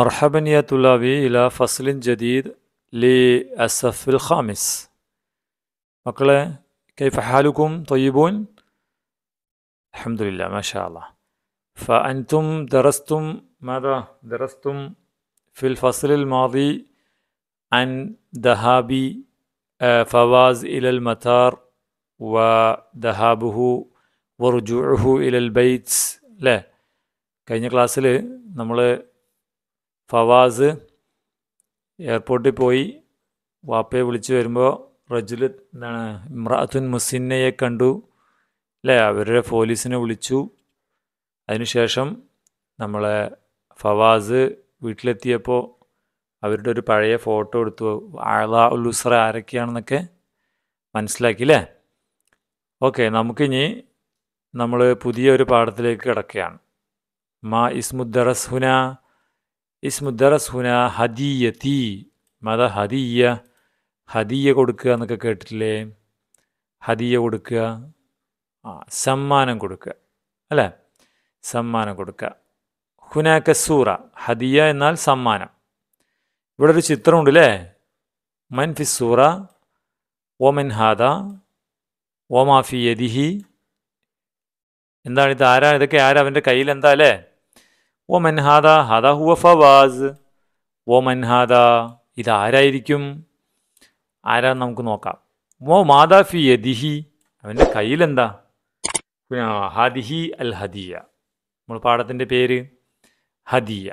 مرحبا يا طلابي إلى فصل جديد للصف الخامس مقلة كيف حالكم طيبون؟ الحمد لله ما شاء الله فأنتم درستم ماذا؟ درستم في الفصل الماضي عن ذهاب آه، فواز إلى المطار وذهابه ورجوعه إلى البيت لا كان ക്ലാസ്സിൽ نمله ഫവാസ് എയർപോർട്ടിൽ പോയി വാപ്പയെ വിളിച്ചു വരുമ്പോൾ റജുൽ എന്താണ് ഇമ്രാത്തുൻ മുസിന്നയെ കണ്ടു അല്ലേ അവരുടെ പോലീസിനെ വിളിച്ചു അതിനുശേഷം നമ്മളെ ഫവാസ് വീട്ടിലെത്തിയപ്പോൾ അവരുടെ ഒരു പഴയ ഫോട്ടോ എടുത്തു ആള ഉലുസ്ര ആരൊക്കെയാണെന്നൊക്കെ മനസ്സിലാക്കി അല്ലേ ഓക്കെ നമുക്കിനി നമ്മൾ പുതിയൊരു പാഠത്തിലേക്ക് കിടക്കുകയാണ് മാ ഇസ്മുദ്ദറസ് ഹുനാ ഇസ്മു ദറസ് ഹുന തീ മത ഹദീയ ഹദീയ കൊടുക്കുക എന്നൊക്കെ കേട്ടിട്ടില്ലേ ഹദീയ കൊടുക്കുക ആ സമ്മാനം കൊടുക്കുക അല്ലേ സമ്മാനം കൊടുക്കുക ഹുനാക്ക സൂറ ഹദിയ എന്നാൽ സമ്മാനം ഇവിടെ ഒരു ചിത്രമുണ്ട് അല്ലേ മൻഫി സൂറ ഓമൻ ഹാദ ഓമാഫി യദിഹി എന്താണ് ഇത് ആരാ ഇതൊക്കെ ആരാ അവൻ്റെ കയ്യിൽ എന്താ അല്ലേ ഒമൻ ഹാദ ഹദ ഹുവ ഫവാസ് ഒമൻ ഹാദ ഇതാരായിരിക്കും ആരാ നമുക്ക് നോക്കാം മോ മാതാ ഫി യദിഹി അവൻ്റെ കയ്യിലെന്താ ഹദിഹി അൽ ഹദിയ നമ്മൾ പാഠത്തിന്റെ പേര് ഹദിയ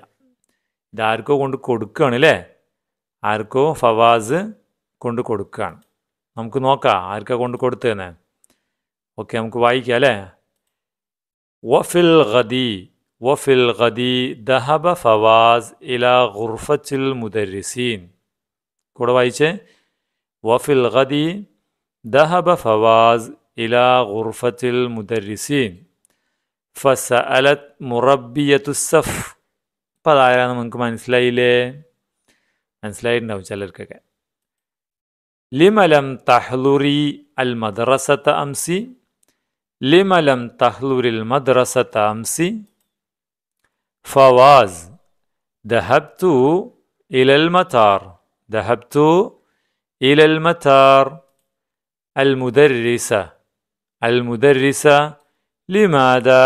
ഇതാർക്കോ കൊണ്ട് കൊടുക്കുകയാണ് അല്ലേ ആർക്കോ ഫവാസ് കൊണ്ട് കൊടുക്കുകയാണ് നമുക്ക് നോക്കാം ആർക്കാ കൊണ്ട് കൊടുത്തതെന്ന് ഓക്കെ നമുക്ക് വായിക്കാം അല്ലേ വഫിൽ ഖദി وفي الغد ذهب فواز إلى غرفة المدرسين كورويچه وفي الغد ذهب فواز إلى غرفة المدرسين فسألت مربية الصف فضائرانا منكم عن سليلة عن سليلة نوجلر لما لم تحضري المدرسة أمسي لما لم تحضري المدرسة أمسي فواز ذهبت إلى المطار ذهبت إلى المطار المدرسة المدرسة لماذا؟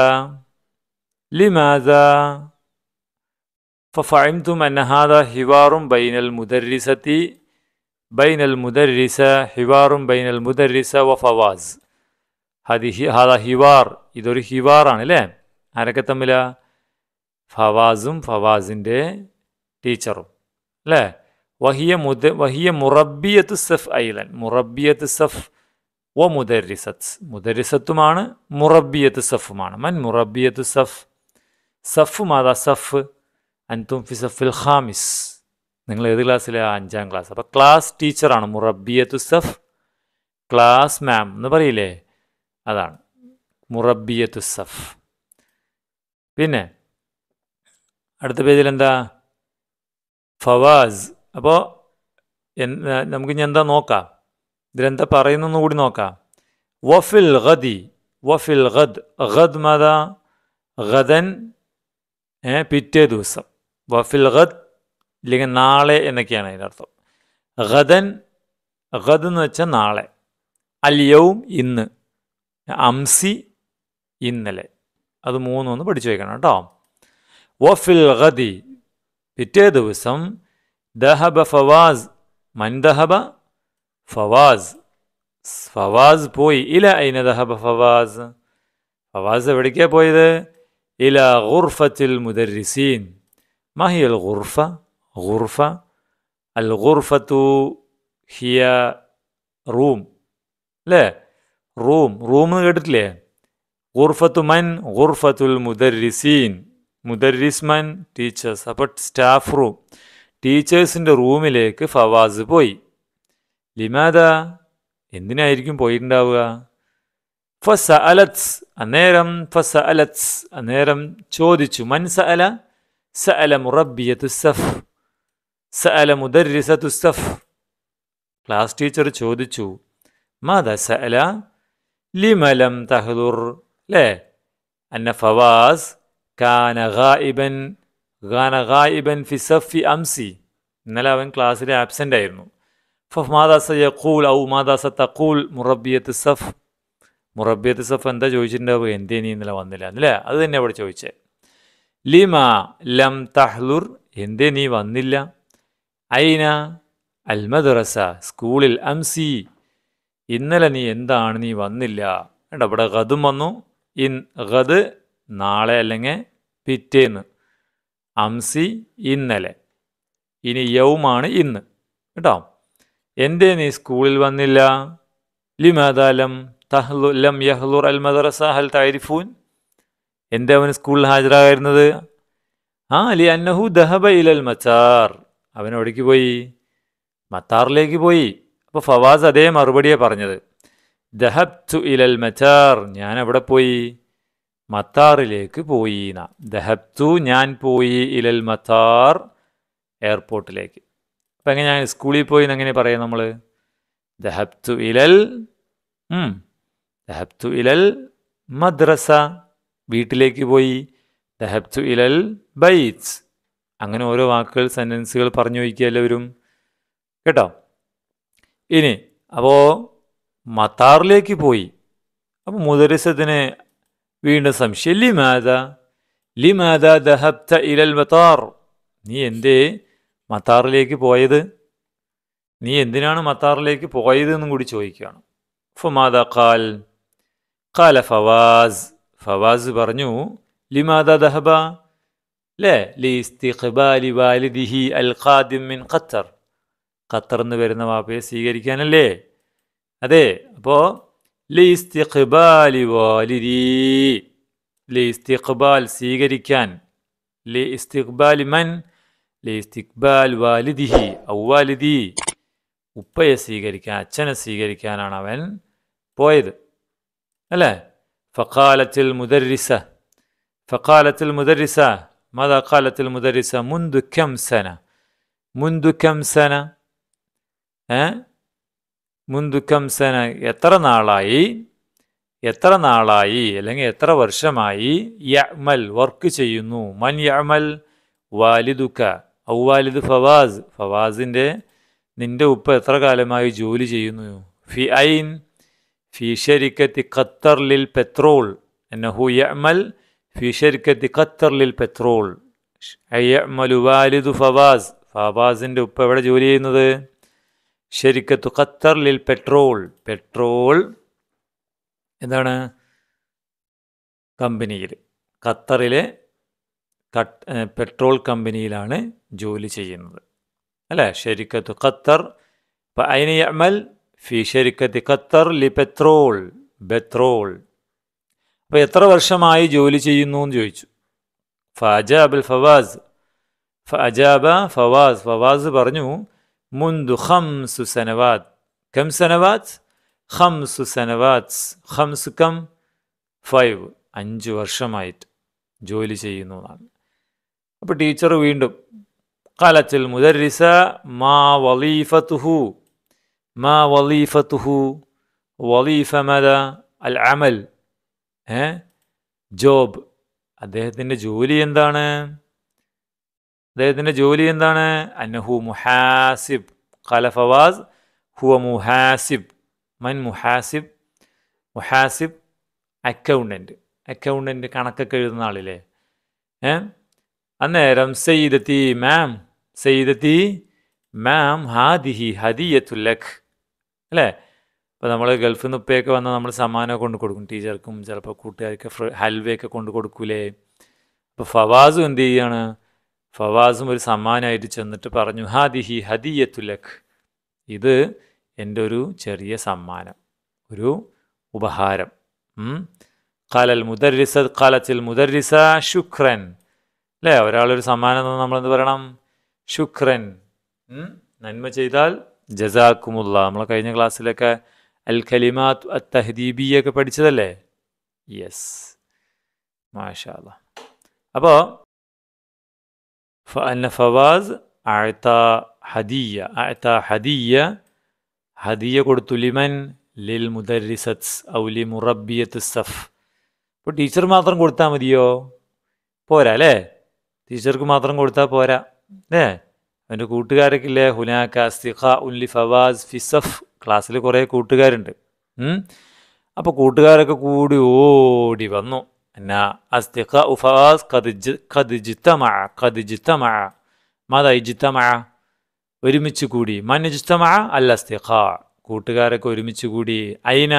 لماذا؟ ففهمتم أن هذا حوار بين المدرسة بين المدرسة حوار بين المدرسة وفواز هذه هذا حوار حوار ഹിവാറാണ് لا ആരൊക്കെ തമ്മിലാണ് ഫവാസും ഫവാസിൻ്റെ ടീച്ചറും അല്ലേ വഹിയ മുദ വഹിയ മുറബിയത്ത് സഫ് ഐലൻ മുറബിയത്ത് സഫ് ഓ മുദരിസത്ത് മുദരിസത്തുമാണ് മുറബിയത്ത് സഫുമാണ് മൻ മുറബിയത്ത് സഫ് സഫ് മാതാ സഫ് അൻതും ഫി സഫിൽ ഖാമിസ് നിങ്ങൾ ഏത് ക്ലാസ്സിലെ അഞ്ചാം ക്ലാസ് അപ്പോൾ ക്ലാസ് ടീച്ചറാണ് മുറബിയത്ത് സഫ് ക്ലാസ് മാം എന്ന് പറയില്ലേ അതാണ് മുറബിയത്ത് സഫ് പിന്നെ അടുത്ത പേജിൽ എന്താ ഫവാസ് അപ്പോൾ നമുക്ക് ഇനി എന്താ നോക്കാം ഇതിലെന്താ പറയുന്നൊന്നും കൂടി നോക്കാം വഫിൽ ഖദി വഫിൽ ഖദ് ഖദ് മത ഖദൻ പിറ്റേ ദിവസം വഫിൽ ഖദ് ഇല്ലെങ്കിൽ നാളെ എന്നൊക്കെയാണ് അതിൻ്റെ അർത്ഥം ഖദൻ ഖദ് എന്ന് വെച്ചാൽ നാളെ അൽ യൗം ഇന്ന് അംസി ഇന്നലെ അത് മൂന്നൊന്ന് പഠിച്ചു വയ്ക്കണം കേട്ടോ وفي الغد بيتي دوسم ذهب فواز من ذهب فواز فواز بوي إلى أين ذهب فواز فواز بريكة بوي إلى غرفة المدرسين ما هي الغرفة غرفة الغرفة هي روم لا روم روم غرفة من غرفة المدرسين മുദരിസ്മാൻ ടീച്ചേഴ്സ് അപ്പോൾ സ്റ്റാഫ് റൂം ടീച്ചേഴ്സിൻ്റെ റൂമിലേക്ക് ഫവാസ് പോയി ലിമാദ എന്തിനായിരിക്കും പോയിട്ടുണ്ടാവുക ഫസ അലത്സ് അന്നേരം ഫസ അലത്സ് അന്നേരം ചോദിച്ചു മൻ സ അല സ അല മുറബിയത്തു സഫ് സ അല മുദരിസത്തു സഫ് ക്ലാസ് ടീച്ചർ ചോദിച്ചു മാത സ അല ലിമലം തഹദുർ അല്ലേ അന്ന ഫവാസ് കാന ഗായിബൻ ഗാന ഗായിബൻ സഫി അംസി ഇന്നലെ അവൻ ക്ലാസ്സിൽ ആബ്സെൻ്റ് ആയിരുന്നു ഫഫ് മാദാസ യഖൂൽ ഔ മാദാസ തക്കൂൽ മുറബിയത്ത് സഫ് മുറബിയത്ത് സഫ് എന്താ ചോദിച്ചിട്ടുണ്ടാവുക എന്തേ നീ ഇന്നലെ വന്നില്ല അല്ലേ അത് തന്നെ അവിടെ ചോദിച്ചേ ലിമ ലം തഹ്ലുർ എന്തേ നീ വന്നില്ല ഐന അൽ മദ്രസ സ്കൂളിൽ അംസി ഇന്നലെ നീ എന്താണ് നീ വന്നില്ല അവിടെ ഇവിടെ വന്നു ഇൻ ഖത് നാളെ അല്ലെങ്കിൽ പിറ്റേന്ന് അംസി ഇന്നലെ ഇനി യൗമാണ് ഇന്ന് കേട്ടോ എൻ്റെ നീ സ്കൂളിൽ വന്നില്ല ലിമദാലം തഹ്ലു ലം യഹ്ലുർ അൽ മദ്രസ ഹൽ താരിഫൂൻ എൻ്റെ അവന് സ്കൂളിൽ ഹാജരാകായിരുന്നത് ആ അലി അന്നഹു ദഹബ ഇലൽ മച്ചാർ അവൻ എവിടേക്ക് പോയി മത്താറിലേക്ക് പോയി അപ്പോൾ ഫവാസ് അതേ മറുപടിയാണ് പറഞ്ഞത് ദഹബ് തു ഇലൽ മച്ചാർ ഞാൻ എവിടെ പോയി മത്താറിലേക്ക് പോയി ദഹബ്തു ഞാൻ പോയി ഇലൽ മത്താർ എയർപോർട്ടിലേക്ക് അപ്പം എങ്ങനെ ഞാൻ സ്കൂളിൽ പോയി എങ്ങനെ പറയാം നമ്മൾ ദഹബ്തു ഇലൽ ദഹബ്തു ഇലൽ മദ്രസ വീട്ടിലേക്ക് പോയി ദഹബ്തു ഇലൽ ബൈറ്റ്സ് അങ്ങനെ ഓരോ വാക്കുകൾ സെൻറ്റൻസുകൾ പറഞ്ഞു വയ്ക്കുക എല്ലാവരും കേട്ടോ ഇനി അപ്പോൾ മത്താറിലേക്ക് പോയി അപ്പോൾ മുദരസത്തിന് വീണ്ടും സംശയം ലിമാത ലിമാത ദഹബ്ത ഇലൽ മത്താർ നീ എന്തേ മത്താറിലേക്ക് പോയത് നീ എന്തിനാണ് മത്താറിലേക്ക് എന്നും കൂടി ചോദിക്കുകയാണ് ഫുമാദ ഖാൽ ഖാല ഫവാസ് ഫവാസ് പറഞ്ഞു ലിമാദ ദഹബ ലേ വാലിദിഹി അൽ ഖാദിം മിൻ ഖത്തർ ഖത്തർ എന്ന് വരുന്ന വാപ്പയെ സ്വീകരിക്കാനല്ലേ അതെ അപ്പോൾ لاستقبال والدي لاستقبال سيغري كان لاستقبال من لاستقبال والده أو والدي وبيا سيغري كان ഉപ്പയെ سيغري كان انا من بويد الا فقالت المدرسة فقالت المدرسة ماذا قالت المدرسة منذ كم سنة منذ كم سنة ها മുന്തുക്കം സന എത്ര നാളായി എത്ര നാളായി അല്ലെങ്കിൽ എത്ര വർഷമായി യമൽ വർക്ക് ചെയ്യുന്നു മൻ യമൽ വാലിദുക്ക ഔ വാലിദ് ഫവാസ് ഫവാസിൻ്റെ നിന്റെ ഉപ്പ എത്ര കാലമായി ജോലി ചെയ്യുന്നു ഫി ഐൻ ഫി ഷരിക്കത്തി ഖത്തർ ലിൽ പെട്രോൾ എന്നഹു യഅ്മൽ ഫി ഷരിക്കത്തി ഖത്തർ ലിൽ പെട്രോൾ യഅ്മലു വാലിദു ഫവാസ് ഫവാസിൻ്റെ ഉപ്പ എവിടെ ജോലി ചെയ്യുന്നത് ഖത്തർ ലിൽ പെട്രോൾ പെട്രോൾ എന്താണ് കമ്പനിയിൽ ഖത്തറിലെ പെട്രോൾ കമ്പനിയിലാണ് ജോലി ചെയ്യുന്നത് അല്ലേ ഷെരിക്കത്ത് ഖത്തർ ഇപ്പം അയിന് അമൽ ഫി ഷെരിക്കത്ത് ഖത്തർ ലി പെട്രോൾ പെട്രോൾ അപ്പോൾ എത്ര വർഷമായി ജോലി ചെയ്യുന്നു എന്ന് ചോദിച്ചു ഫാജ അൽ ഫവാസ് അജാബ ഫവാസ് ഫവാസ് പറഞ്ഞു منذ خمس سنوات كم سنوات خمس سنوات خمس كم فايف അഞ്ച് വർഷമായിട്ട് ജോലി ചെയ്യുന്നു എന്നാണ് അപ്പോൾ ടീച്ചർ വീണ്ടും കാലത്തിൽ മുദരിസ മാ വലീഫത്തുഹു മാ വലീഫത്തുഹു വലീഫ മത അൽ അമൽ ഏ ജോബ് അദ്ദേഹത്തിൻ്റെ ജോലി എന്താണ് അദ്ദേഹത്തിൻ്റെ ജോലി എന്താണ് അന്നഹു മുഹാസിബ് ഖല ഫവാസ് ഹുവ മുഹാസിബ് മൻ മുഹാസിബ് മുഹാസിബ് അക്കൗണ്ടൻറ്റ് അക്കൗണ്ടൻറ്റ് കണക്കൊക്കെ എഴുതുന്ന ആളില്ലേ ഏ അന്നേരം സെയ്ദത്തി മാം സെയ്ദത്തി മാം ഹാദിഹി ഹദിയത്തുല്ലഖ് അല്ലേ അപ്പോൾ നമ്മൾ ഗൾഫിൽ നിന്ന് ഉപ്പയൊക്കെ വന്നാൽ നമ്മൾ സമ്മാനമൊക്കെ കൊണ്ട് കൊടുക്കും ടീച്ചർക്കും ചിലപ്പോൾ കൂട്ടുകാർക്ക് ഹൽവയൊക്കെ കൊണ്ട് കൊടുക്കൂലേ അപ്പോൾ ഫവാസും എന്ത് ചെയ്യുകയാണ് ഫവാസും ഒരു സമ്മാനമായിട്ട് ചെന്നിട്ട് പറഞ്ഞു ഹാദിഹി ഹദിയത്തുലക് ഇത് എൻ്റെ ഒരു ചെറിയ സമ്മാനം ഒരു ഉപഹാരം കാലൽ മുദർസ കാലത്തിൽ മുദർസ ശുക്രൻ അല്ലേ ഒരാളൊരു സമ്മാനം തന്നെ നമ്മളെന്ത് പറയണം ശുക്രൻ നന്മ ചെയ്താൽ ജസാക്കുമുള്ള നമ്മൾ കഴിഞ്ഞ ക്ലാസ്സിലൊക്കെ അൽ ഖലിമാത്ത് അ തഹദീബി ഒക്കെ പഠിച്ചതല്ലേ യെസ് മാഷാല അപ്പോൾ فأن فواز أعطى ഹദിയ അഅത ഹദിയ ഹദിയ കൊടുത്തു ലിമൻ ലിൽ മുദരിസത്സ് ഔലി മുറബിയത്ത് സഫ് ടീച്ചർ മാത്രം കൊടുത്താൽ മതിയോ പോരാ അല്ലേ ടീച്ചർക്ക് മാത്രം കൊടുത്താൽ പോരാ അല്ലേ അവൻ്റെ കൂട്ടുകാരൊക്കെ ഇല്ലേ ഹുനാക്ക സിഖ ഉല്ലി ഫവാസ് ഫിസഫ് ക്ലാസ്സിൽ കുറേ കൂട്ടുകാരുണ്ട് അപ്പോൾ കൂട്ടുകാരൊക്കെ കൂടി ഓടി വന്നു أن أصدقاء فراس قد قد اجتمع قد اجتمع ماذا اجتمع؟ ورمتش كودي من اجتمع؟ الأصدقاء كوتغارك ورمتش كودي أين؟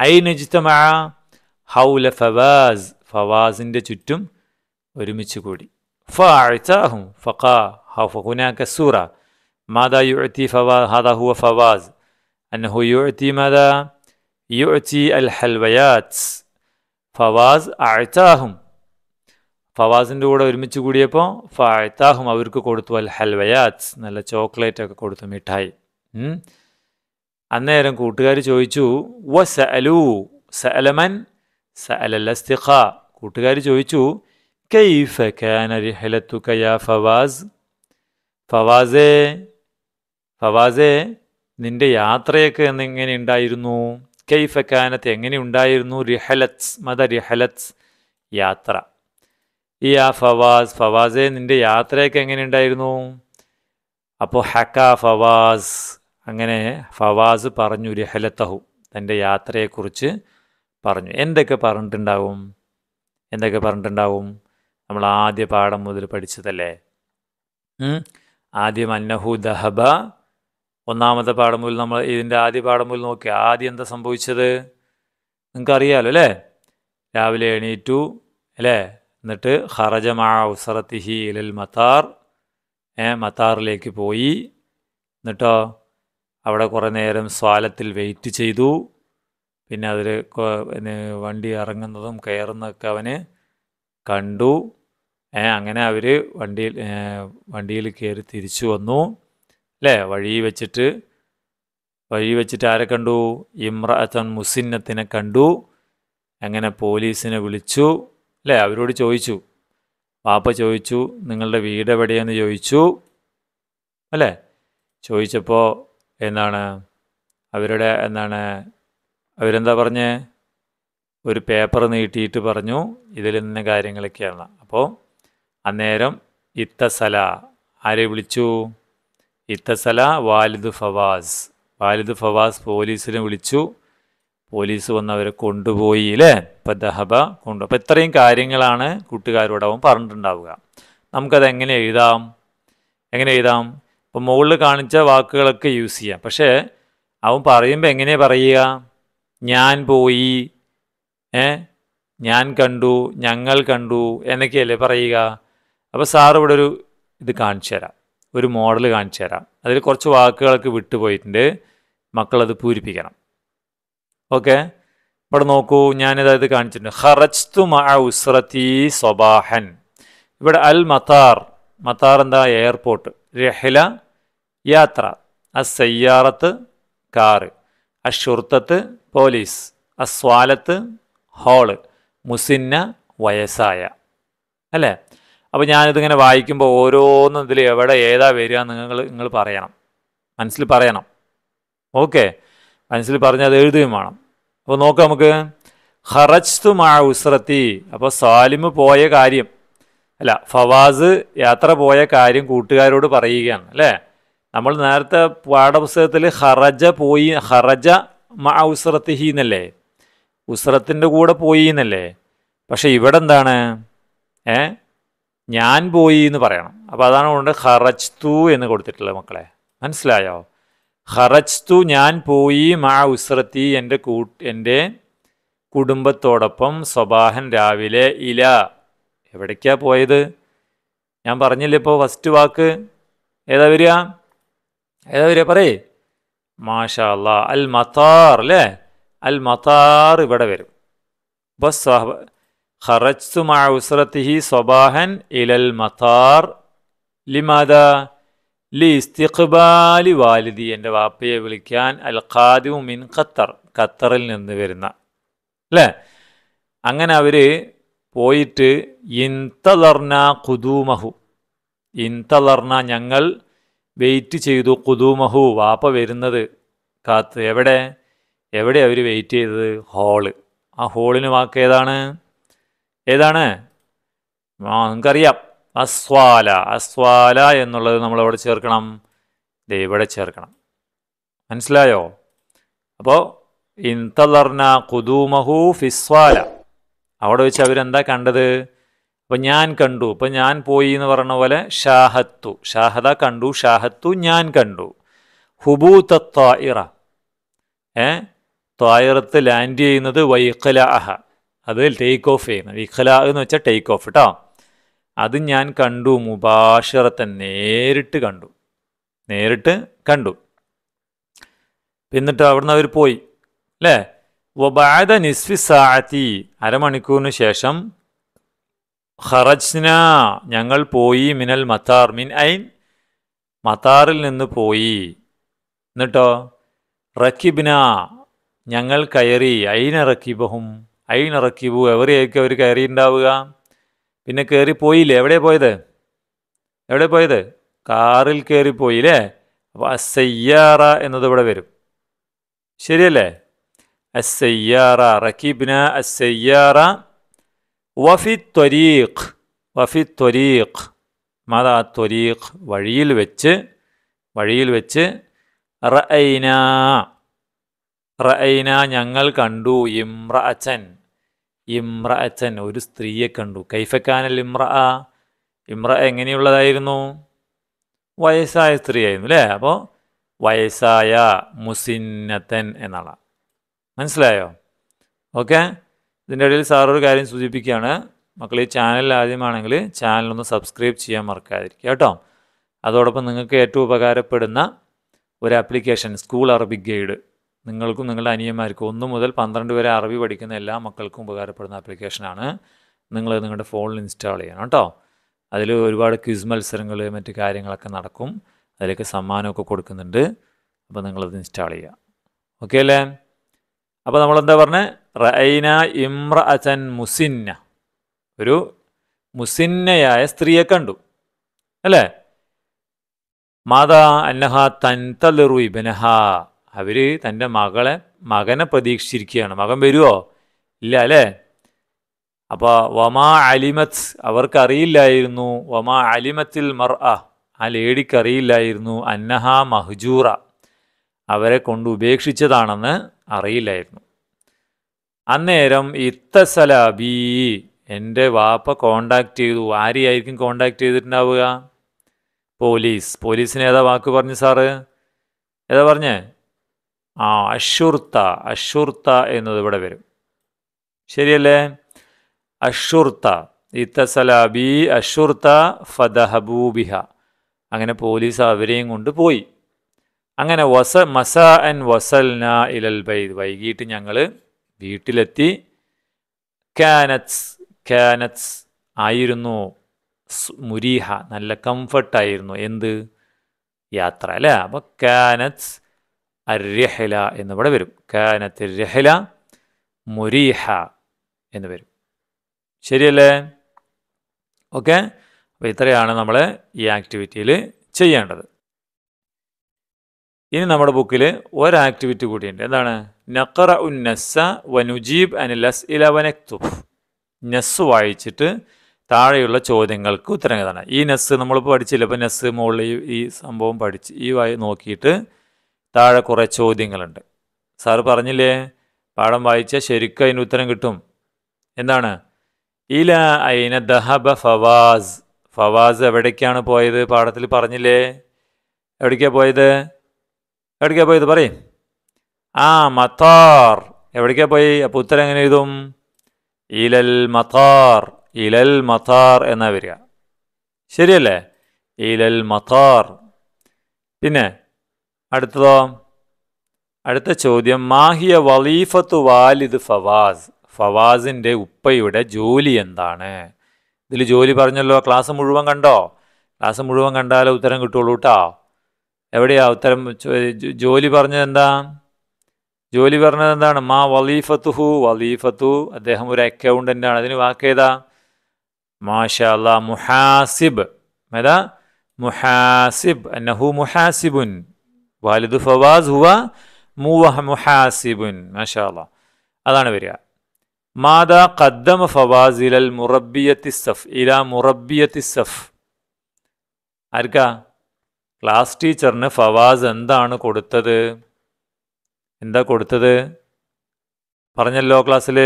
أين اجتمع؟ حول فواز فواز عند جتم ورمتش كودي فاعتاهم فقا هاو فهناك سورة ماذا يعطي فواز؟ هذا هو فواز أنه يعطي ماذا؟ يعطي الحلويات ഫവാസ് അഴ്ത്താഹും ഫവാസിൻ്റെ കൂടെ ഒരുമിച്ച് കൂടിയപ്പോൾ ഫാഴ്ത്താഹും അവർക്ക് കൊടുത്തു അൽ ഹൽവയാത്സ് നല്ല ചോക്ലേറ്റ് ഒക്കെ കൊടുത്തു മിഠായി അന്നേരം കൂട്ടുകാർ ചോദിച്ചു വ സഅലു സഅലമൻ സഅലസ്തിഖ കൂട്ടുകാർ ചോദിച്ചു കൈഫ ഹലത്തു കയാ ഫവാസ് ഫവാസേ ഫവാസേ നിന്റെ യാത്രയൊക്കെ എന്നെങ്ങനെ ഉണ്ടായിരുന്നു കൈഫക്കാനത്ത് എങ്ങനെ എങ്ങനെയുണ്ടായിരുന്നു റിഹലത്സ് മത റിഹലത്സ് യാത്ര ഈ ആ ഫവാസ് ഫവാസെ നിൻ്റെ യാത്രയൊക്കെ എങ്ങനെ ഉണ്ടായിരുന്നു അപ്പോൾ ഹക്ക ഫവാസ് അങ്ങനെ ഫവാസ് പറഞ്ഞു രഹലത്തഹു തൻ്റെ യാത്രയെക്കുറിച്ച് പറഞ്ഞു എന്തൊക്കെ പറഞ്ഞിട്ടുണ്ടാവും എന്തൊക്കെ പറഞ്ഞിട്ടുണ്ടാവും നമ്മൾ ആദ്യ പാഠം മുതൽ പഠിച്ചതല്ലേ ആദ്യം അന്നഹു ദഹബ ഒന്നാമത്തെ പാഠമുൽ നമ്മൾ ഇതിൻ്റെ ആദ്യ പാഠമുൽ നോക്കി ആദ്യം എന്താ സംഭവിച്ചത് നിങ്ങൾക്കറിയാലോ അല്ലേ രാവിലെ എണീറ്റു അല്ലേ എന്നിട്ട് ഹറജമാ ഉസറത്തിഹി ഇലൽ മത്താർ ഏ മത്താറിലേക്ക് പോയി എന്നിട്ടോ അവിടെ കുറേ നേരം സ്വാലത്തിൽ വെയിറ്റ് ചെയ്തു പിന്നെ അതിൽ വണ്ടി ഇറങ്ങുന്നതും കയറുന്നതൊക്കെ അവന് കണ്ടു അങ്ങനെ അവർ വണ്ടിയിൽ വണ്ടിയിൽ കയറി തിരിച്ചു വന്നു അല്ലേ വഴി വെച്ചിട്ട് വഴി വെച്ചിട്ട് ആരെ കണ്ടു ഇമ്രഅത്തൻ മുസിന്നത്തിനെ കണ്ടു അങ്ങനെ പോലീസിനെ വിളിച്ചു അല്ലേ അവരോട് ചോദിച്ചു പാപ്പ ചോദിച്ചു നിങ്ങളുടെ വീട് എവിടെയെന്ന് ചോദിച്ചു അല്ലേ ചോദിച്ചപ്പോൾ എന്താണ് അവരുടെ എന്താണ് അവരെന്താ പറഞ്ഞേ ഒരു പേപ്പർ നീട്ടിയിട്ട് പറഞ്ഞു ഇതിൽ നിന്ന കാര്യങ്ങളൊക്കെയാണ് അപ്പോൾ അന്നേരം ഇത്തസല ആരെ വിളിച്ചു ഇത്തസല വാലിദ് ഫവാസ് വാലിദ് ഫവാസ് പോലീസിനെ വിളിച്ചു പോലീസ് വന്നവരെ കൊണ്ടുപോയി അല്ലേ ഇപ്പം ദഹബ കൊണ്ടു അപ്പോൾ ഇത്രയും കാര്യങ്ങളാണ് കൂട്ടുകാരോടാവും അവൻ പറഞ്ഞിട്ടുണ്ടാവുക നമുക്കത് എങ്ങനെ എഴുതാം എങ്ങനെ എഴുതാം ഇപ്പം മുകളിൽ കാണിച്ച വാക്കുകളൊക്കെ യൂസ് ചെയ്യാം പക്ഷേ അവൻ പറയുമ്പോൾ എങ്ങനെ പറയുക ഞാൻ പോയി ഏ ഞാൻ കണ്ടു ഞങ്ങൾ കണ്ടു എന്നൊക്കെയല്ലേ പറയുക അപ്പോൾ സാർ ഇവിടെ ഒരു ഇത് കാണിച്ചു തരാം ഒരു മോഡൽ കാണിച്ചു തരാം അതിൽ കുറച്ച് വാക്കുകളൊക്കെ വിട്ടുപോയിട്ടുണ്ട് മക്കളത് പൂരിപ്പിക്കണം ഓക്കെ ഇവിടെ നോക്കൂ ഞാനിത് ഇത് കാണിച്ചിട്ടുണ്ട് ഹറജ്തു മഉസ്രത്തി ഇവിടെ അൽ മത്താർ മത്താർ എന്താ എയർപോർട്ട് രഹില യാത്ര അസയ്യാറത്ത് കാറ് അഷുർത്തത്ത് പോലീസ് അസ്വാലത്ത് ഹോള് മുസിന്ന വയസ്സായ അല്ലേ അപ്പോൾ ഞാനിതിങ്ങനെ വായിക്കുമ്പോൾ ഓരോന്നും ഇതിൽ എവിടെ ഏതാ വരിക നിങ്ങൾ നിങ്ങൾ പറയണം മനസ്സിൽ പറയണം ഓക്കെ മനസ്സിൽ പറഞ്ഞ് അത് എഴുതുകയും വേണം അപ്പോൾ നോക്കാം നമുക്ക് ഹറജ്തു മാ ഉസ്രത്തി അപ്പോൾ സാലിമ് പോയ കാര്യം അല്ല ഫവാസ് യാത്ര പോയ കാര്യം കൂട്ടുകാരോട് പറയുകയാണ് അല്ലേ നമ്മൾ നേരത്തെ പാഠപുസ്തകത്തിൽ ഹറജ പോയി ഹറജ മാ ഉസ്രത്തി എന്നല്ലേ ഉസ്രത്തിൻ്റെ കൂടെ പോയി എന്നല്ലേ പക്ഷേ ഇവിടെ എന്താണ് ഏ ഞാൻ പോയി എന്ന് പറയണം അപ്പോൾ അതാണ് കൊണ്ട് ഹറജ്തു എന്ന് കൊടുത്തിട്ടുള്ളത് മക്കളെ മനസ്സിലായോ ഹറജ്തു ഞാൻ പോയി മാ ഉസ്രത്തി എൻ്റെ കൂ എൻ്റെ കുടുംബത്തോടൊപ്പം സ്വബാഹൻ രാവിലെ ഇല എവിടേക്കാ പോയത് ഞാൻ പറഞ്ഞില്ലേ ഇപ്പോൾ ഫസ്റ്റ് വാക്ക് ഏതാ വരിക ഏതാ വരിക പറയേ മാഷാ അൽ മത്താർ അല്ലേ അൽ മത്താർ ഇവിടെ വരും ബസ് ഖറജ്തു മാ ഉസ്രത്തിഹി സ്വബാഹൻ ഇലൽ മത്താർ ലിമാദ ലി ഇസ്തിഖ്ബാലി വാലിദി എൻ്റെ വാപ്പയെ വിളിക്കാൻ അൽ ഖാദിമു മിൻ ഖത്തർ ഖത്തറിൽ നിന്ന് വരുന്ന അല്ലേ അങ്ങനെ അവർ പോയിട്ട് ഇൻതലർന കുതൂമഹു ഇൻതലർന ഞങ്ങൾ വെയിറ്റ് ചെയ്തു കുതൂമഹു വാപ്പ വരുന്നത് കാത്ത് എവിടെ എവിടെ അവർ വെയിറ്റ് ചെയ്തത് ഹോള് ആ ഹോളിന് വാക്കേതാണ് ഏതാണ് നമുക്കറിയാം അസ്വാല അസ്വാല എന്നുള്ളത് നമ്മൾ എവിടെ ചേർക്കണം ഇവിടെ ചേർക്കണം മനസ്സിലായോ അപ്പോൾ ഇൻതലർന കുതൂമഹു ഫിസ്വാല അവിടെ വെച്ച് അവരെന്താ കണ്ടത് അപ്പം ഞാൻ കണ്ടു ഇപ്പം ഞാൻ പോയി എന്ന് പറഞ്ഞ പോലെ ഷാഹത്തു ഷാഹദ കണ്ടു ഷാഹത്തു ഞാൻ കണ്ടു ഹുബൂത്ത ത്വായിറ ഏ ത്വായിറത്ത് ലാൻഡ് ചെയ്യുന്നത് വൈഖല അഹ അത് ടേക്ക് ഓഫ് ചെയ്യുന്നത് ഇഖ്ല എന്ന് വെച്ചാൽ ടേക്ക് ഓഫ് കേട്ടോ അത് ഞാൻ കണ്ടു മുബാഷറത്തെ നേരിട്ട് കണ്ടു നേരിട്ട് കണ്ടു എന്നിട്ട് അവിടുന്ന് അവർ പോയി അല്ലേ വബാദ നിസ്ഫി സാഅത്തി അരമണിക്കൂറിന് ശേഷം ഹറജ്ന ഞങ്ങൾ പോയി മിനൽ മത്താർ മിൻ ഐൻ മത്താറിൽ നിന്ന് പോയി എന്നിട്ടോ റക്കിബ്ന ഞങ്ങൾ കയറി ഐന റക്കിബഹും അയിനിറക്കിബു എവരെയായിരിക്കും അവർ കയറിയിട്ടുണ്ടാവുക പിന്നെ കയറിപ്പോയില്ലേ എവിടെ പോയത് എവിടെ പോയത് കാറിൽ കയറിപ്പോയില്ലേ അപ്പോൾ അസയ്യാറ എന്നത് ഇവിടെ വരും ശരിയല്ലേ അസയ്യാറ റക്കീബിന് അസയ്യാറ വഫി ത്വരീഖ് വഫി ത്വരീഖ് മാതാ ത്വരീഖ് വഴിയിൽ വെച്ച് വഴിയിൽ വെച്ച് റൈന റൈന ഞങ്ങൾ കണ്ടു ഇമ്രഅച്ചൻ ഇമ്രഅച്ചൻ ഒരു സ്ത്രീയെ കണ്ടു കൈഫക്കാനൽ ഇമ്ര ഇമ്ര എങ്ങനെയുള്ളതായിരുന്നു വയസ്സായ സ്ത്രീയായിരുന്നു അല്ലേ അപ്പോൾ വയസ്സായ മുസിന്നത്തൻ എന്നാണ് മനസ്സിലായോ ഓക്കെ ഇതിൻ്റെ ഇടയിൽ സാറൊരു കാര്യം സൂചിപ്പിക്കുകയാണ് മക്കൾ ഈ ചാനൽ ആദ്യമാണെങ്കിൽ ചാനലൊന്ന് സബ്സ്ക്രൈബ് ചെയ്യാൻ മറക്കാതിരിക്കുക കേട്ടോ അതോടൊപ്പം നിങ്ങൾക്ക് ഏറ്റവും ഉപകാരപ്പെടുന്ന ഒരു ആപ്ലിക്കേഷൻ സ്കൂൾ അറബിക് ഗൈഡ് നിങ്ങൾക്കും നിങ്ങളുടെ അനിയന്മാർക്കും ഒന്ന് മുതൽ പന്ത്രണ്ട് വരെ അറബി പഠിക്കുന്ന എല്ലാ മക്കൾക്കും ഉപകാരപ്പെടുന്ന ആപ്ലിക്കേഷനാണ് നിങ്ങൾ നിങ്ങളുടെ ഫോണിൽ ഇൻസ്റ്റാൾ ചെയ്യണം കേട്ടോ അതിൽ ഒരുപാട് ക്വിസ് മത്സരങ്ങൾ മറ്റു കാര്യങ്ങളൊക്കെ നടക്കും അതിലേക്ക് സമ്മാനമൊക്കെ കൊടുക്കുന്നുണ്ട് അപ്പോൾ നിങ്ങളത് ഇൻസ്റ്റാൾ ചെയ്യുക ഓക്കെ അല്ലേ അപ്പോൾ നമ്മളെന്താ പറഞ്ഞത് റൈന ഇമ്ര അച്ചൻ മുസിന്ന ഒരു മുസിന്നയായ സ്ത്രീയെ കണ്ടു അല്ലേ മാതാ അന്നഹ തൻതലറു ഇബനഹ അവർ തൻ്റെ മകളെ മകനെ പ്രതീക്ഷിച്ചിരിക്കുകയാണ് മകൻ വരുമോ ഇല്ല അല്ലേ അപ്പോൾ വമാ അലിമത്ത് അവർക്കറിയില്ലായിരുന്നു വമാ അലിമത്തിൽ മർ ആ ആ ലേഡിക്കറിയില്ലായിരുന്നു അന്നഹ മഹ്ജൂറ അവരെ കൊണ്ട് ഉപേക്ഷിച്ചതാണെന്ന് അറിയില്ലായിരുന്നു അന്നേരം ഇത്തസലാബി എൻ്റെ വാപ്പ കോണ്ടാക്ട് ചെയ്തു ആരെയായിരിക്കും കോണ്ടാക്ട് ചെയ്തിട്ടുണ്ടാവുക പോലീസ് പോലീസിന് ഏതാ വാക്ക് പറഞ്ഞു സാറ് ഏതാ പറഞ്ഞേ ആ അഷുർത്ത അഷുർത്ത എന്നത് ഇവിടെ വരും ശരിയല്ലേ അഷുർത്ത ഇത്തസലാബി അഷുർത്ത ഫദഹബൂബിഹ അങ്ങനെ പോലീസ് അവരെയും കൊണ്ട് പോയി അങ്ങനെ വസ മസ അൻ ന ഇലൽ ബൈദ് വൈകിട്ട് ഞങ്ങൾ വീട്ടിലെത്തി കാനറ്റ്സ് കാനറ്റ്സ് ആയിരുന്നു മുരീഹ നല്ല കംഫർട്ടായിരുന്നു എന്ത് യാത്ര അല്ലേ അപ്പോൾ കാനറ്റ്സ് അർഹല എന്നിവിടെ വരും കാനത്ത് രഹല മുരീഹ എന്ന് വരും ശരിയല്ലേ ഓക്കെ അപ്പോൾ ഇത്രയാണ് നമ്മൾ ഈ ആക്ടിവിറ്റിയിൽ ചെയ്യേണ്ടത് ഇനി നമ്മുടെ ബുക്കിൽ ഒരാക്ടിവിറ്റി കൂടിയുണ്ട് എന്താണ് നഖറ ഉൻ നസ വനുജീബ് അനിൽ അസ് എക്തുഫ് നസ് വായിച്ചിട്ട് താഴെയുള്ള ചോദ്യങ്ങൾക്ക് ഉത്തരം ഈ നെസ് നമ്മളിപ്പോൾ പഠിച്ചില്ല അപ്പോൾ നെസ് മുകളിൽ ഈ സംഭവം പഠിച്ച് ഈ വായി നോക്കിയിട്ട് താഴെ കുറേ ചോദ്യങ്ങളുണ്ട് സാറ് പറഞ്ഞില്ലേ പാഠം വായിച്ചാൽ ശരിക്കും അതിന് ഉത്തരം കിട്ടും എന്താണ് ഇല ഐന ദഹബ ഫവാസ് ഫവാസ് എവിടേക്കാണ് പോയത് പാഠത്തിൽ പറഞ്ഞില്ലേ എവിടേക്കാണ് പോയത് എവിടേക്കാണ് പോയത് പറയും ആ മത്താർ എവിടേക്കാണ് പോയി അപ്പോൾ ഉത്തരം എങ്ങനെ എഴുതും ഇലൽ മത്താർ ഇലൽ മത്താർ എന്നാ വരിക ശരിയല്ലേ ഇലൽ മത്താർ പിന്നെ അടുത്തതോ അടുത്ത ചോദ്യം മാഹിയ വലീഫത്ത് വാലിദ് ഫവാസ് ഫവാസിൻ്റെ ഉപ്പയുടെ ജോലി എന്താണ് ഇതിൽ ജോലി പറഞ്ഞല്ലോ ക്ലാസ് മുഴുവൻ കണ്ടോ ക്ലാസ് മുഴുവൻ കണ്ടാലേ ഉത്തരം കിട്ടുള്ളൂ കേട്ടോ എവിടെയാ ഉത്തരം ജോലി പറഞ്ഞത് എന്താ ജോലി പറഞ്ഞത് എന്താണ് മാ വലീഫത്തുഹു വലീഫത്തു അദ്ദേഹം ഒരു അക്കൗണ്ടൻ്റ് ആണ് അതിന് വാക്കേതാ മാഷാ മുഹാസിബ് ഏതാ മുഹാസിബ് അന്നഹു മുഹാസിബുൻ വാലിദു ഫവാസ് ഹുവ മുഹാസിബുൻ മഷാല അതാണ് വരിക മാതാ ഖദ്ദമ ഇലൽ മുറബിയത്തി സഫ് ഇല മുറബിയത്തി സഫ് ആർക്കാ ക്ലാസ് ടീച്ചറിന് ഫവാസ് എന്താണ് കൊടുത്തത് എന്താ കൊടുത്തത് പറഞ്ഞല്ലോ ക്ലാസ്സിൽ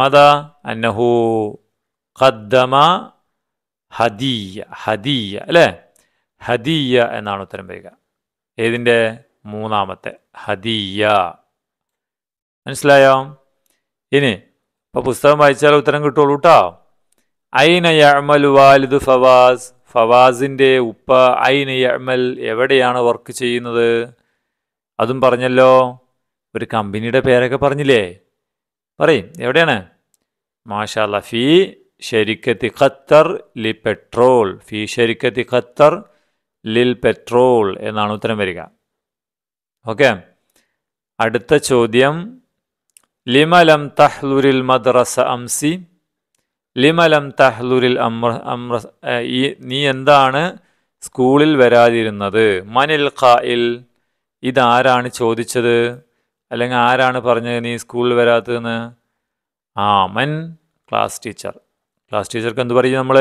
മാതാ അന്നഹു ഖദ്ദമ ഹദീയ ഹദീയ അല്ലേ ഹദീയ എന്നാണ് ഉത്തരം വരിക ഏതിൻ്റെ മൂന്നാമത്തെ ഹദിയ മനസ്സിലായോ ഇനി അപ്പോൾ പുസ്തകം വായിച്ചാൽ ഉത്തരം കിട്ടുള്ളൂ കേട്ടോ ഐന യമൽ വാലിദ് ഫവാസ് ഫവാസിൻ്റെ ഉപ്പ ഐന യമൽ എവിടെയാണ് വർക്ക് ചെയ്യുന്നത് അതും പറഞ്ഞല്ലോ ഒരു കമ്പനിയുടെ പേരൊക്കെ പറഞ്ഞില്ലേ പറയും എവിടെയാണ് മാഷാ ഫി ഷെരിക്കത്തി ഖത്തർ ലി പെട്രോൾ ഫി ഷെരിക്കത്തി ഖത്തർ ലിൽ പെട്രോൾ എന്നാണ് ഉത്തരം വരിക ഓക്കെ അടുത്ത ചോദ്യം ലിമലം തഹ്ലുരിൽ മദ്രസ അംസി ലിമലം തഹ്ലുരിൽ അമ്ര അമ്ര ഈ നീ എന്താണ് സ്കൂളിൽ വരാതിരുന്നത് മനിൽ ഖായിൽ ഇതാരാണ് ചോദിച്ചത് അല്ലെങ്കിൽ ആരാണ് പറഞ്ഞത് നീ സ്കൂളിൽ വരാത്തതെന്ന് ആ മൻ ക്ലാസ് ടീച്ചർ ക്ലാസ് ടീച്ചർക്ക് എന്ത് പറയും നമ്മൾ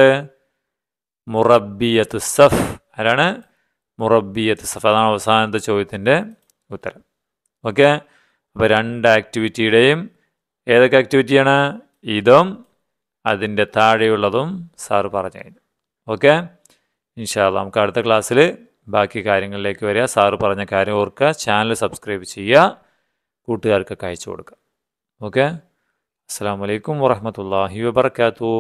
മുറബിയത്ത് സഫ് ആരാണ് മുറബിയത്ത് സഫ അതാണ് അവസാനത്തെ ചോദ്യത്തിൻ്റെ ഉത്തരം ഓക്കെ അപ്പോൾ രണ്ട് ആക്ടിവിറ്റിയുടെയും ഏതൊക്കെ ആക്ടിവിറ്റിയാണ് ഇതും അതിൻ്റെ താഴെയുള്ളതും സാറ് പറഞ്ഞു കഴിഞ്ഞു ഓക്കെ ഇൻഷാല്ല നമുക്ക് അടുത്ത ക്ലാസ്സിൽ ബാക്കി കാര്യങ്ങളിലേക്ക് വരിക സാറ് പറഞ്ഞ കാര്യം ഓർക്കുക ചാനൽ സബ്സ്ക്രൈബ് ചെയ്യുക കൂട്ടുകാർക്കൊക്കെ അയച്ചു കൊടുക്കുക ഓക്കെ അസ്സാം വലൈക്കും വാഹമത്തല്ലാഹി വാബർക്കാത്തു